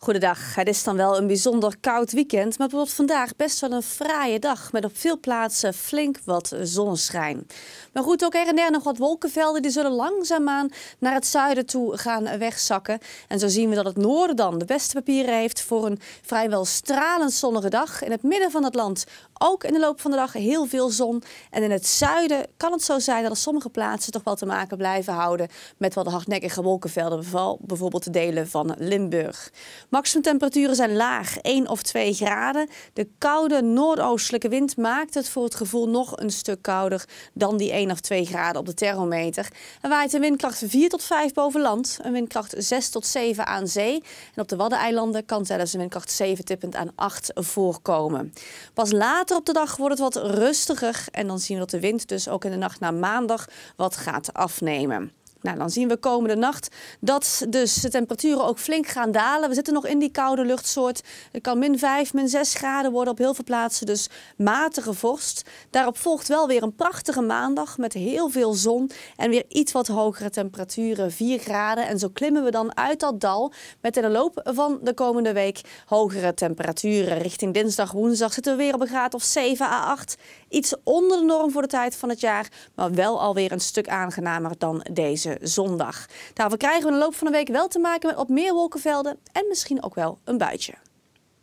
Goedendag. Het is dan wel een bijzonder koud weekend, maar het wordt vandaag best wel een fraaie dag met op veel plaatsen flink wat zonneschijn. Maar goed, ook her en der nog wat wolkenvelden die zullen langzaamaan naar het zuiden toe gaan wegzakken. En zo zien we dat het noorden dan de beste papieren heeft voor een vrijwel stralend zonnige dag. In het midden van het land ook in de loop van de dag heel veel zon. En in het zuiden kan het zo zijn dat er sommige plaatsen toch wel te maken blijven houden met wat hardnekkige wolkenvelden, bijvoorbeeld de delen van Limburg. Maximumtemperaturen zijn laag, 1 of 2 graden. De koude noordoostelijke wind maakt het voor het gevoel nog een stuk kouder dan die 1 of 2 graden op de thermometer. Er waait een windkracht 4 tot 5 boven land, een windkracht 6 tot 7 aan zee. En op de Waddeneilanden kan zelfs een windkracht 7 tippend aan 8 voorkomen. Pas later op de dag wordt het wat rustiger en dan zien we dat de wind dus ook in de nacht naar maandag wat gaat afnemen. Nou, dan zien we komende nacht dat dus de temperaturen ook flink gaan dalen. We zitten nog in die koude luchtsoort. Het kan min 5, min 6 graden worden op heel veel plaatsen. Dus matige vorst. Daarop volgt wel weer een prachtige maandag met heel veel zon. En weer iets wat hogere temperaturen, 4 graden. En zo klimmen we dan uit dat dal met in de loop van de komende week hogere temperaturen. Richting dinsdag, woensdag zitten we weer op een graad of 7 à 8. Iets onder de norm voor de tijd van het jaar. Maar wel alweer een stuk aangenamer dan deze zondag. Daarvoor krijgen we in de loop van de week wel te maken met op meer wolkenvelden en misschien ook wel een buitje.